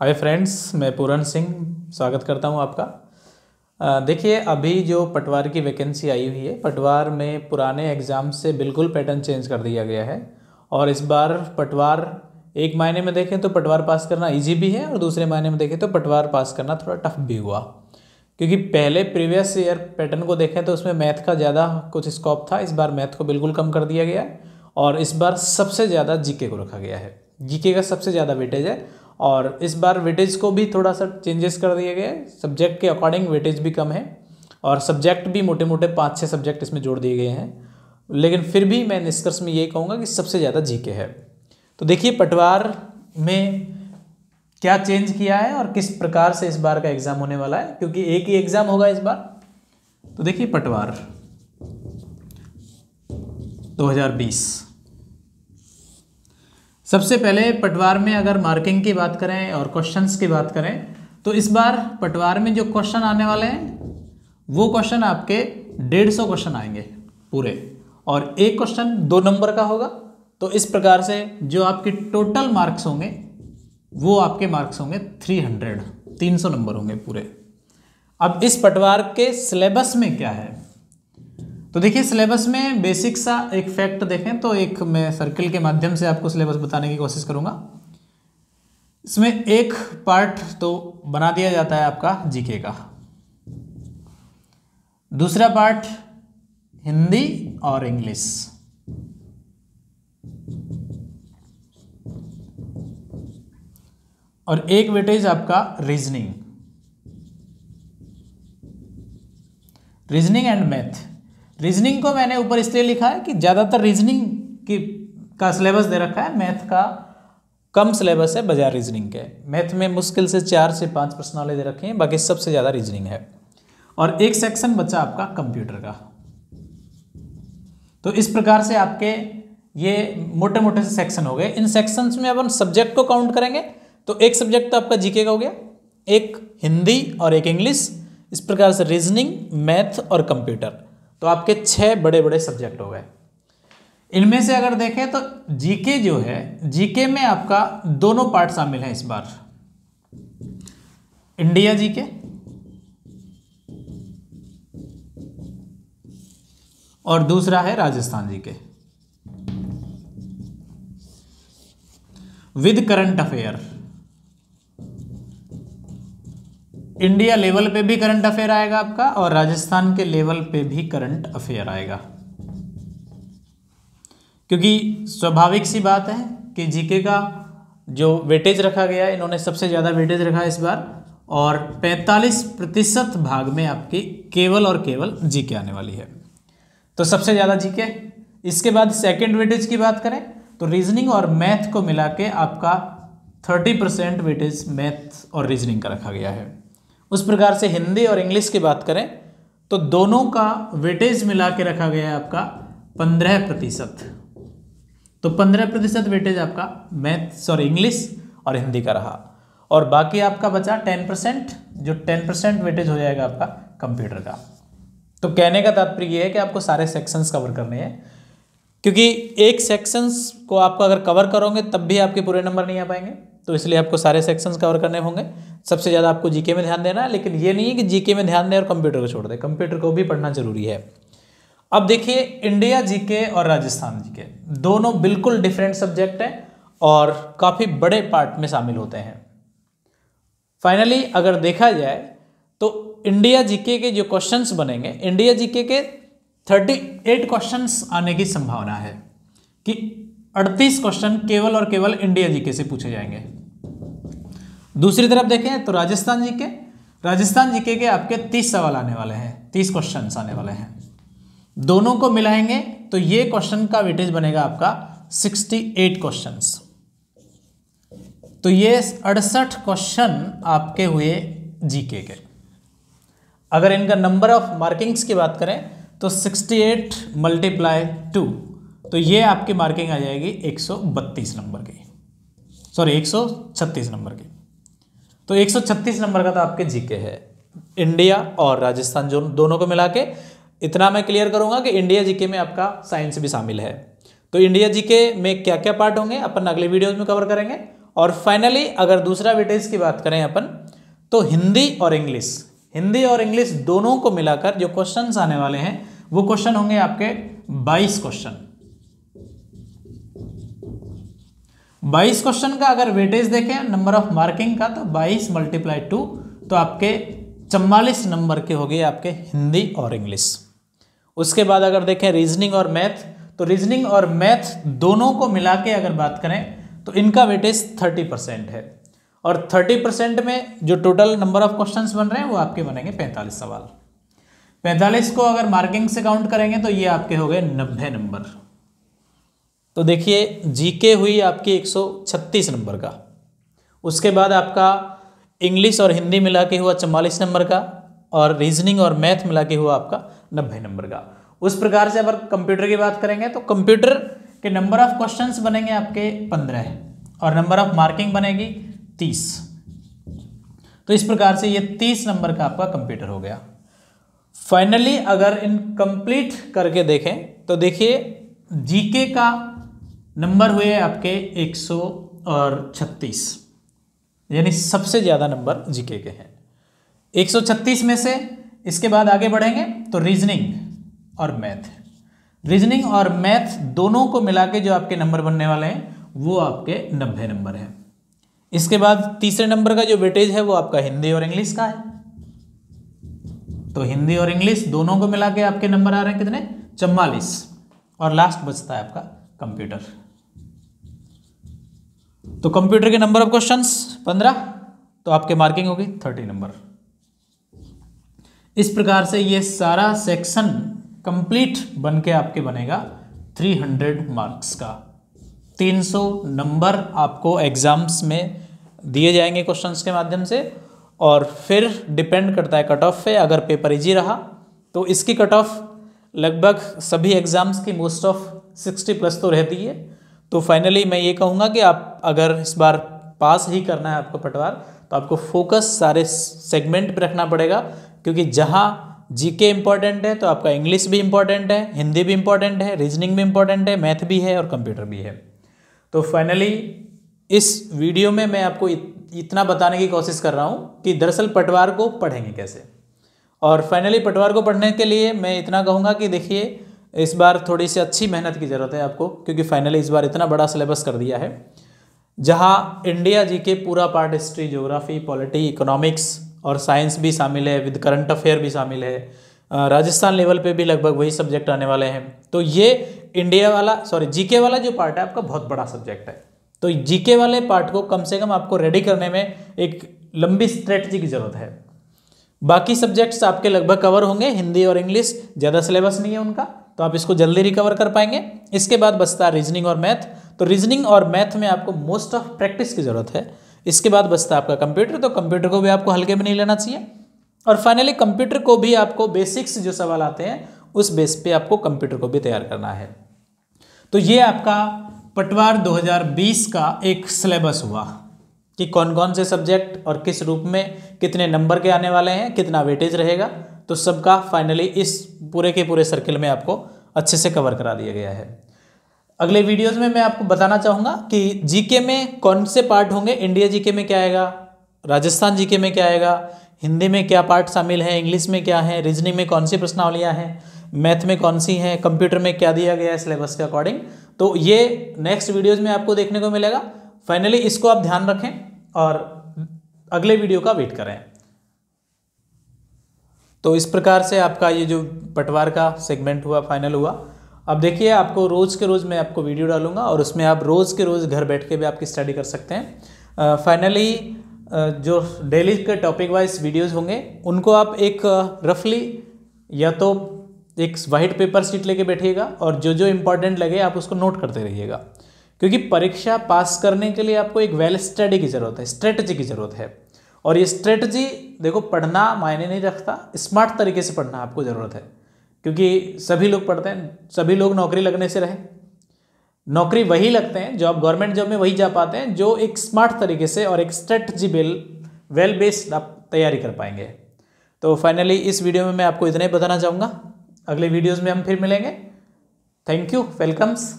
hi friends मैं पूरन सिंह स्वागत करता हूं आपका देखिए अभी जो पटवार की वैकेंसी आई हुई है पटवार में पुराने एग्ज़ाम से बिल्कुल पैटर्न चेंज कर दिया गया है और इस बार पटवार एक मायने में देखें तो पटवार पास करना इजी भी है और दूसरे मायने में देखें तो पटवार पास करना थोड़ा टफ भी हुआ क्योंकि पहले प्रीवियस ईयर पैटर्न को देखें तो उसमें मैथ का ज़्यादा कुछ स्कोप था इस बार मैथ को बिल्कुल कम कर दिया गया और इस बार सबसे ज़्यादा जीके को रखा गया है जीके का सबसे ज़्यादा वेटेज है और इस बार वेटेज को भी थोड़ा सा चेंजेस कर दिए गए सब्जेक्ट के अकॉर्डिंग वेटेज भी कम है और सब्जेक्ट भी मोटे मोटे पाँच छः सब्जेक्ट इसमें जोड़ दिए गए हैं लेकिन फिर भी मैं निष्कर्ष में ये कहूँगा कि सबसे ज़्यादा जी है तो देखिए पटवार में क्या चेंज किया है और किस प्रकार से इस बार का एग्ज़ाम होने वाला है क्योंकि एक ही एग्ज़ाम होगा इस बार तो देखिए पटवार 2020 सबसे पहले पटवार में अगर मार्किंग की बात करें और क्वेश्चंस की बात करें तो इस बार पटवार में जो क्वेश्चन आने वाले हैं वो क्वेश्चन आपके डेढ़ सौ क्वेश्चन आएंगे पूरे और एक क्वेश्चन दो नंबर का होगा तो इस प्रकार से जो आपके टोटल मार्क्स होंगे वो आपके मार्क्स होंगे थ्री हंड्रेड तीन सौ नंबर होंगे पूरे अब इस पटवार के सिलेबस में क्या है तो देखिए सिलेबस में बेसिक सा एक फैक्ट देखें तो एक मैं सर्किल के माध्यम से आपको सिलेबस बताने की कोशिश करूंगा इसमें एक पार्ट तो बना दिया जाता है आपका जीके का दूसरा पार्ट हिंदी और इंग्लिश और एक वेटेज आपका reasoning reasoning and math reasoning को मैंने ऊपर इसलिए लिखा है कि ज़्यादातर रीजनिंग की का सिलेबस दे रखा है मैथ का कम सिलेबस है बजाय रीजनिंग के मैथ में मुश्किल से चार से पाँच प्रश्न वाले दे रखे हैं बाकी सबसे ज़्यादा रीजनिंग है और एक सेक्शन बचा आपका कंप्यूटर का तो इस प्रकार से आपके ये मोटे मोटे से सेक्शन हो गए इन सेक्शंस में अपन सब्जेक्ट को काउंट करेंगे तो एक सब्जेक्ट तो आपका जीके का हो गया एक हिंदी और एक इंग्लिश इस प्रकार से रीजनिंग मैथ और कंप्यूटर तो आपके छह बड़े बड़े सब्जेक्ट हो गए इनमें से अगर देखें तो जीके जो है जीके में आपका दोनों पार्ट शामिल है इस बार इंडिया जीके और दूसरा है Rajasthan GK with current affair India level पे भी करंट अफेयर आएगा आपका और राजस्थान के लेवल पे भी करंट अफेयर आएगा क्योंकि स्वाभाविक सी बात है कि जीके का जो वेटेज रखा गया है इन्होंने सबसे ज़्यादा वेटेज रखा है इस बार और 45 प्रतिशत भाग में आपकी केवल और केवल जीके आने वाली है तो सबसे ज़्यादा जीके इसके बाद सेकेंड वेटेज की बात करें तो रीजनिंग और मैथ को मिला के आपका 30 परसेंट वेटेज मैथ और रीजनिंग का रखा गया है उस प्रकार से हिंदी और इंग्लिश की बात करें तो दोनों का वेटेज मिला के रखा गया है आपका पंद्रह प्रतिशत तो पंद्रह प्रतिशत वेटेज आपका मैथ्स और इंग्लिश और हिंदी का रहा और बाकी आपका बचा टेन परसेंट जो टेन परसेंट वेटेज हो जाएगा आपका कंप्यूटर का तो कहने का तात्पर्य यह है कि आपको सारे सेक्शंस कवर करने हैं क्योंकि एक सेक्शंस को आपको अगर कवर करोगे तब भी आपके पूरे नंबर नहीं आ पाएंगे तो इसलिए आपको सारे सेक्शंस कवर करने होंगे सबसे ज़्यादा आपको जीके में ध्यान देना है लेकिन ये नहीं है कि जीके में ध्यान दें और कंप्यूटर को छोड़ दें कंप्यूटर को भी पढ़ना जरूरी है अब देखिए इंडिया जीके और राजस्थान जीके दोनों बिल्कुल डिफरेंट सब्जेक्ट हैं और काफ़ी बड़े पार्ट में शामिल होते हैं फाइनली अगर देखा जाए तो इंडिया जीके के जो क्वेश्चन बनेंगे इंडिया जीके के एट क्वेश्चन आने की संभावना है कि 38 क्वेश्चन केवल और केवल इंडिया जीके से पूछे जाएंगे दूसरी तरफ देखें तो राजस्थान जी के राजस्थान जी के आपके तीस सवाल आने वाले हैं तीस क्वेश्चन आने वाले हैं दोनों को मिलाएंगे तो ये क्वेश्चन का वेटेज बनेगा आपका सिक्सटी एट क्वेश्चन तो ये अड़सठ क्वेश्चन आपके हुए जीके के अगर इनका नंबर ऑफ मार्किंग्स की बात करें तो 68 मल्टीप्लाई टू तो ये आपकी मार्किंग आ जाएगी 132 नंबर की सॉरी 136 नंबर की तो 136 नंबर का तो आपके जीके है इंडिया और राजस्थान जो दोनों को मिला के इतना मैं क्लियर करूंगा कि इंडिया जीके में आपका साइंस भी शामिल है तो इंडिया जीके में क्या क्या पार्ट होंगे अपन अगले वीडियोज में कवर करेंगे और फाइनली अगर दूसरा वेटेज की बात करें अपन तो हिंदी और इंग्लिश हिंदी और इंग्लिश दोनों को मिलाकर जो क्वेश्चन आने वाले हैं वो क्वेश्चन होंगे आपके बाईस क्वेश्चन बाईस क्वेश्चन का अगर वेटेज देखें नंबर ऑफ मार्किंग का तो बाईस मल्टीप्लाई टू तो आपके चम्बालीस नंबर के हो गए आपके हिंदी और इंग्लिश उसके बाद अगर देखें रीजनिंग और मैथ तो रीजनिंग और मैथ दोनों को मिला के अगर बात करें तो इनका वेटेज थर्टी परसेंट है और थर्टी परसेंट में जो टोटल नंबर ऑफ क्वेश्चन बन रहे हैं वो आपके बनेंगे पैंतालीस सवाल पैंतालीस को अगर मार्किंग से काउंट करेंगे तो ये आपके हो गए नब्बे नंबर तो देखिए जीके हुई आपकी 136 नंबर का उसके बाद आपका इंग्लिश और हिंदी मिला के हुआ चवालीस नंबर का और रीजनिंग और मैथ मिला के हुआ आपका नब्बे नंबर का उस प्रकार से अगर कंप्यूटर की बात करेंगे तो कंप्यूटर के नंबर ऑफ क्वेश्चंस बनेंगे आपके पंद्रह और नंबर ऑफ मार्किंग बनेगी तीस तो इस प्रकार से ये तीस नंबर का आपका कंप्यूटर हो गया फाइनली अगर इन कंप्लीट करके देखें तो देखिए जीके का नंबर हुए आपके 100 और 36 यानी सबसे ज़्यादा नंबर जीके के हैं 136 में से इसके बाद आगे बढ़ेंगे तो रीजनिंग और मैथ रीजनिंग और मैथ दोनों को मिला के जो आपके नंबर बनने वाले हैं वो आपके नब्बे नंबर हैं इसके बाद तीसरे नंबर का जो वेटेज है वो आपका हिंदी और इंग्लिश का है तो हिंदी और इंग्लिश दोनों को मिला के आपके नंबर आ रहे हैं कितने चम्वालीस और लास्ट बचता है आपका कंप्यूटर तो कंप्यूटर के नंबर ऑफ क्वेश्चन पंद्रह तो आपके मार्किंग होगी थर्टी नंबर इस प्रकार से ये सारा सेक्शन कंप्लीट बन के आपके बनेगा 300 मार्क्स का 300 नंबर आपको एग्ज़ाम्स में दिए जाएंगे क्वेश्चंस के माध्यम से और फिर डिपेंड करता है कट ऑफ पे अगर पेपर इजी रहा तो इसकी कट ऑफ लगभग सभी एग्ज़ाम्स की मोस्ट ऑफ 60 प्लस तो रहती है तो फाइनली मैं ये कहूँगा कि आप अगर इस बार पास ही करना है आपको पटवार तो आपको फोकस सारे सेगमेंट पर रखना पड़ेगा क्योंकि जहाँ जीके इम्पॉर्टेंट है तो आपका इंग्लिश भी इम्पॉर्टेंट है हिंदी भी इम्पॉर्टेंट है रीजनिंग भी इम्पॉर्टेंट है मैथ भी है और कंप्यूटर भी है तो फाइनली इस वीडियो में मैं आपको इतना बताने की कोशिश कर रहा हूँ कि दरअसल पटवार को पढ़ेंगे कैसे और फाइनली पटवार को पढ़ने के लिए मैं इतना कहूँगा कि देखिए इस बार थोड़ी सी अच्छी मेहनत की ज़रूरत है आपको क्योंकि फाइनली इस बार इतना बड़ा सिलेबस कर दिया है जहाँ इंडिया जी के पूरा part history geography polity economics और साइंस भी शामिल है विद करंट अफेयर भी शामिल है राजस्थान लेवल पे भी लगभग वही सब्जेक्ट आने वाले हैं तो ये इंडिया वाला सॉरी जीके वाला जो पार्ट है आपका बहुत बड़ा सब्जेक्ट है तो जीके वाले पार्ट को कम से कम आपको रेडी करने में एक लंबी स्ट्रेटजी की ज़रूरत है बाकी सब्जेक्ट्स आपके लगभग कवर होंगे हिंदी और इंग्लिश ज़्यादा सिलेबस नहीं है उनका तो आप इसको जल्दी रिकवर कर पाएंगे इसके बाद बचता है रीजनिंग और मैथ तो रीजनिंग और मैथ में आपको मोस्ट ऑफ प्रैक्टिस की ज़रूरत है इसके बाद बचता है आपका कंप्यूटर तो कंप्यूटर को भी आपको हल्के में नहीं लेना चाहिए और फाइनली कंप्यूटर को भी आपको बेसिक्स जो सवाल आते हैं उस बेस पे आपको कंप्यूटर को भी तैयार करना है तो ये आपका पटवार 2020 का एक सिलेबस हुआ कि कौन कौन से सब्जेक्ट और किस रूप में कितने नंबर के आने वाले हैं कितना वेटेज रहेगा तो सबका फाइनली इस पूरे के पूरे सर्किल में आपको अच्छे से कवर करा दिया गया है अगले वीडियोस में मैं आपको बताना चाहूँगा कि जीके में कौन से पार्ट होंगे इंडिया जीके में क्या आएगा राजस्थान जीके में क्या आएगा हिंदी में क्या पार्ट शामिल है इंग्लिश में क्या है रीजनिंग में कौन सी प्रश्नावलियाँ हैं मैथ में कौन सी हैं कंप्यूटर में क्या दिया गया है सिलेबस के अकॉर्डिंग तो ये नेक्स्ट वीडियोज़ में आपको देखने को मिलेगा फाइनली इसको आप ध्यान रखें और अगले वीडियो का वेट करें तो इस प्रकार से आपका ये जो पटवार का सेगमेंट हुआ फाइनल हुआ अब देखिए आपको रोज़ के रोज़ मैं आपको वीडियो डालूंगा और उसमें आप रोज़ के रोज़ घर बैठ के भी आपकी स्टडी कर सकते हैं फाइनली जो डेली के टॉपिक वाइज वीडियोज़ होंगे उनको आप एक रफली या तो एक वाइट पेपर सीट लेके बैठिएगा और जो जो इम्पोर्टेंट लगे आप उसको नोट करते रहिएगा क्योंकि परीक्षा पास करने के लिए आपको एक वेल स्टडी की ज़रूरत है स्ट्रेटजी की ज़रूरत है और ये स्ट्रेटजी देखो पढ़ना मायने नहीं रखता स्मार्ट तरीके से पढ़ना आपको ज़रूरत है क्योंकि सभी लोग पढ़ते हैं सभी लोग नौकरी लगने से रहे नौकरी वही लगते हैं जॉब गवर्नमेंट जॉब में वही जा पाते हैं जो एक स्मार्ट तरीके से और एक स्ट्रेटजी बेल वेल बेस्ड आप तैयारी कर पाएंगे तो फाइनली इस वीडियो में मैं आपको इतना ही बताना चाहूँगा अगले वीडियोज़ में हम फिर मिलेंगे थैंक यू वेलकम्स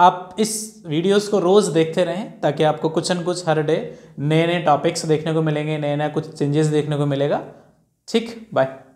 आप इस वीडियोस को रोज़ देखते रहें ताकि आपको कुछ न कुछ हर डे नए नए टॉपिक्स देखने को मिलेंगे नए नए कुछ चेंजेस देखने को मिलेगा ठीक बाय